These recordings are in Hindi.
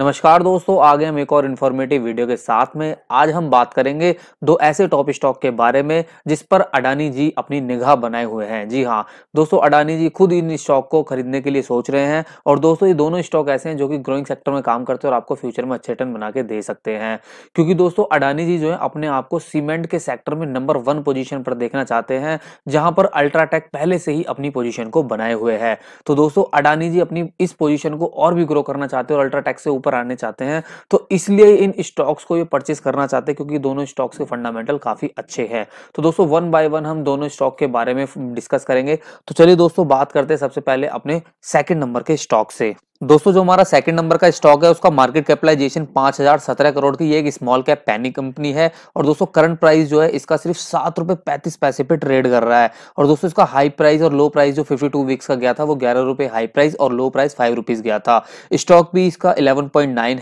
नमस्कार दोस्तों आगे हम एक और इन्फॉर्मेटिव वीडियो के साथ में आज हम बात करेंगे दो ऐसे टॉप स्टॉक के बारे में जिस पर अडानी जी अपनी निगाह बनाए हुए हैं जी हाँ दोस्तों अडानी जी खुद इन स्टॉक को खरीदने के लिए सोच रहे हैं और दोस्तों ये दोनों स्टॉक ऐसे हैं जो कि ग्रोइंग सेक्टर में काम करते हैं और आपको फ्यूचर में अच्छे टर्न बना के दे सकते हैं क्योंकि दोस्तों अडानी जी जो है अपने आप को सीमेंट के सेक्टर में नंबर वन पोजिशन पर देखना चाहते हैं जहां पर अल्ट्राटेक पहले से ही अपनी पोजिशन को बनाए हुए है तो दोस्तों अडानी जी अपनी इस पोजिशन को और भी ग्रो करना चाहते हैं और अल्ट्राटेक से ऊपर ऊपर आने चाहते हैं तो इसलिए इन स्टॉक्स को ये परचेस करना चाहते हैं क्योंकि दोनों स्टॉक्स के फंडामेंटल काफी अच्छे हैं तो दोस्तों वन बाय वन हम दोनों स्टॉक के बारे में डिस्कस करेंगे तो चलिए दोस्तों बात करते हैं सबसे पहले अपने सेकेंड नंबर के स्टॉक से दोस्तों जो हमारा सेकंड नंबर का स्टॉक है उसका मार्केट कैपिटलाइजेशन 5017 करोड़ की ये एक स्मॉल कैप पैनिक कंपनी है और दोस्तों करंट प्राइस जो है इसका सिर्फ सात रुपए पैंतीस पैसे पे ट्रेड कर रहा है और दोस्तों इसका हाई प्राइस और लो प्राइस जो 52 वीक्स का गया था वो ग्यारह रुपए हाई प्राइस और लो प्राइस फाइव रुपीज गया था स्टॉक भी इसका इलेवन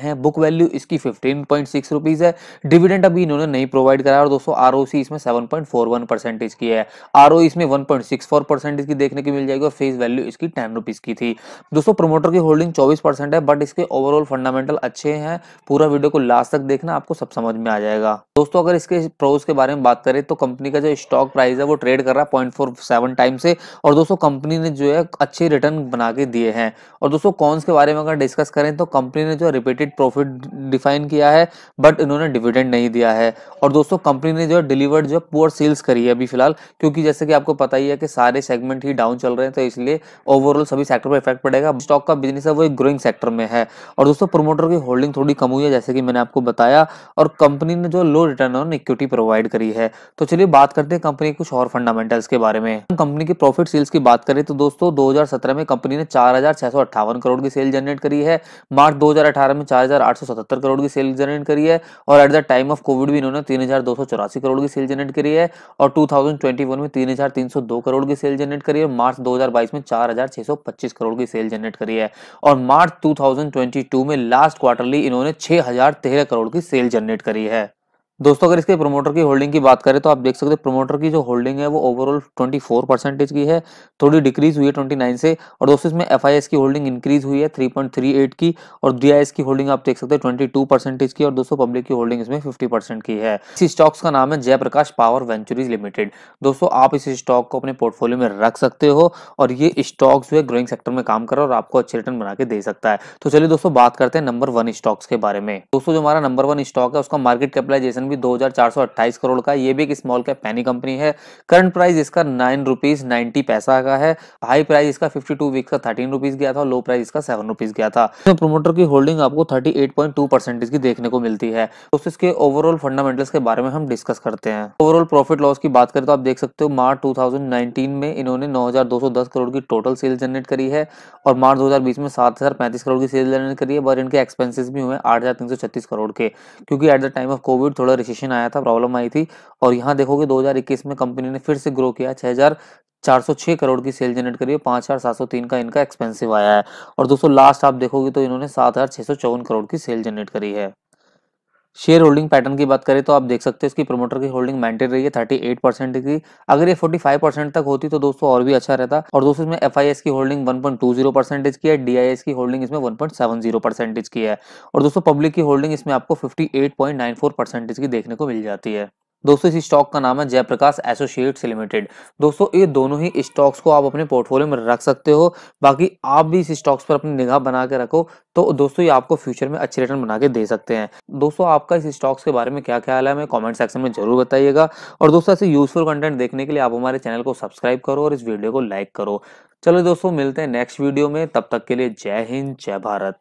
है बुक वैल्यू इसकी फिफ्टीन है डिविडेंड अभी इन्होंने नहीं प्रोवाइड कराया और दोस्तों आर इसमें सेवन परसेंटेज की है आर e इसमें वन की देखने की मिल जाएगी और फेस वैल्यू इसकी टेन की थी दोस्तों प्रोमोटर की होल्डिंग मार्किंग 24 परसेंट है बट इसके ओवरऑल फंडामेंटल अच्छे हैं पूरा वीडियो को लास्ट तक देखना आपको सब समझ में आ जाएगा दोस्तों अगर इसके प्रोज के बारे में बात करें तो कंपनी का जो स्टॉक प्राइस है वो ट्रेड कर रहा है पॉइंट टाइम से और दोस्तों कंपनी ने जो है अच्छे रिटर्न बना के दिए हैं और दोस्तों कॉन्स के बारे में अगर डिस्कस करें तो कंपनी ने जो रिपीटेड प्रॉफिट डिफाइन किया है बट इन्होंने डिविडेंड नहीं दिया है और दोस्तों कंपनी ने जो है डिलीवर्ड जो पुअर सेल्स करी है अभी फिलहाल क्योंकि जैसे कि आपको पता ही है कि सारे सेगमेंट ही डाउन चल रहे हैं तो इसलिए ओवरऑल सभी सेक्टर पर इफेक्ट पड़ेगा स्टॉक का बिजनेस है वो एक ग्रोइंग सेक्टर में है और दोस्तों प्रोमोटर की होल्डिंग थोड़ी कम हुई है जैसे कि मैंने आपको बताया और कंपनी ने जो low return on equity provide करी है तो चलिए बात करते हैं कंपनी कुछ और फंडामेंटल्स के बारे में कंपनी की प्रॉफिट सेल्स की बात करें तो दोस्तों दो में कंपनी ने चार करोड़ की सेल जनरेट करी है मार्च दो में चार करोड़ की सेल जनरेट करी है और at the time of covid भी इन्होंने तीन करोड़ की सेल जनरेट करी है और टू में तीन करोड़ की सेल जनरेट करी है मार्च दो में चार करोड़ की सेल जनरेट करी है और मार्च 2022 में लास्ट क्वार्टरली इन्होंने छह करोड़ की सेल जनरेट करी है दोस्तों अगर इसके प्रोमोटर की होल्डिंग की बात करें तो आप देख सकते हैं प्रोमोटर की जो होल्डिंग है वो ओवरऑल 24 परसेंटेज की है थोड़ी डिक्रीज हुई है 29 से और दोस्तों इसमें एफ की होल्डिंग इंक्रीज हुई है 3.38 की और डी की होल्डिंग आप देख सकते हैं 22 परसेंटेज की और दोस्तों पब्लिक की होल्डिंग इसमें फिफ्टी की है इस स्टॉक्स का नाम है जयप्रकाश पावर वेंचुरीज लिमिटेड दोस्तों आप इस स्टॉक को अपने पोर्टफोलियो में रख सकते हो और ये स्टॉक्स जो है ग्रोइंग सेक्टर में काम करो और आपको अच्छे रिटर्न बना के दे सकता है तो चलिए दोस्तों बात करते हैं नंबर वन स्टॉक्स के बारे में दोस्तों जो हमारा नंबर वन स्टॉक है उसका मार्केट कैपिटलाइजेशन भी 2428 करोड़ का ये भी एक स्मॉल कैप पैनी कंपनी है करंट प्राइस इसका नाइन रुपीज नाइनटी पैसा का है हाई प्राइस इसका फिफ्टी टू वीक्स का थर्टीन रुपीज गया था लो प्राइस इसका सेवन रुपीज गया था तो प्रोमोटर की होल्डिंग आपको thirty eight point two percentage की देखने को मिलती है तो इसके ओवरऑल फंडामेंटल्स के बारे में हम डिस्कस करते हैं ओवरऑल प्रॉफिट लॉस की बात करें तो आप देख सकते हो मार्च 2019 में इन्होंने 9,210 करोड़ की टोटल सेल जनरेट करी है और मार्च 2020 में 7,035 करोड़ की सेल जनरेट करी है और इनके एक्सपेंसिस भी हुए आठ करोड़ के क्योंकि at the time of covid थोड़ा रिसेशन आया था प्रॉब्लम आई थी और यहाँ देखोगे 2021 में कंपनी ने फिर से ग्रो किया 6406 करोड़ की सेल जनरेट करी है पाँच हज़ार सात सौ तीन का इनका एक्सपेंसिव आया है और दोस्तों लास्ट आप देखोगे तो इन्होंने सात हज़ार छह सौ चौवन करोड़ की सेल जनरेट करी है शेयर होल्डिंग पैटर्न की बात करें तो आप देख सकते हैं इसकी प्रमोटर की होल्डिंग मेंटेन रही है थर्टी एट परसेंट की अगर ये फोर्टी फाइव परसेंट तक होती तो दोस्तों और भी अच्छा रहता और दोस्तों इसमें एफ आई एस की holding one point two zero percentage की है डी आई एस की होल्डिंग इसमें one point seven zero percentage की है और दोस्तों पब्लिक की होल्डिंग इसमें आपको fifty eight point nine four percentage की देखने को मिल जाती है दोस्तों इस स्टॉक का नाम है जयप्रकाश एसोसिएट्स लिमिटेड दोस्तों ये दोनों ही स्टॉक्स को आप अपने पोर्टफोलियो में रख सकते हो बाकी आप भी इस स्टॉक्स पर अपनी निगाह बना के रखो तो दोस्तों ये आपको फ्यूचर में अच्छे रिटर्न बना के दे सकते हैं दोस्तों आपका इस स्टॉक्स के बारे में क्या ख्याल है हमें कॉमेंट सेक्शन में जरूर बताइएगा और दोस्तों ऐसे यूजफुल कंटेंट देखने के लिए आप हमारे चैनल को सब्सक्राइब करो और इस वीडियो को लाइक करो चलो दोस्तों मिलते हैं नेक्स्ट वीडियो में तब तक के लिए जय हिंद जय भारत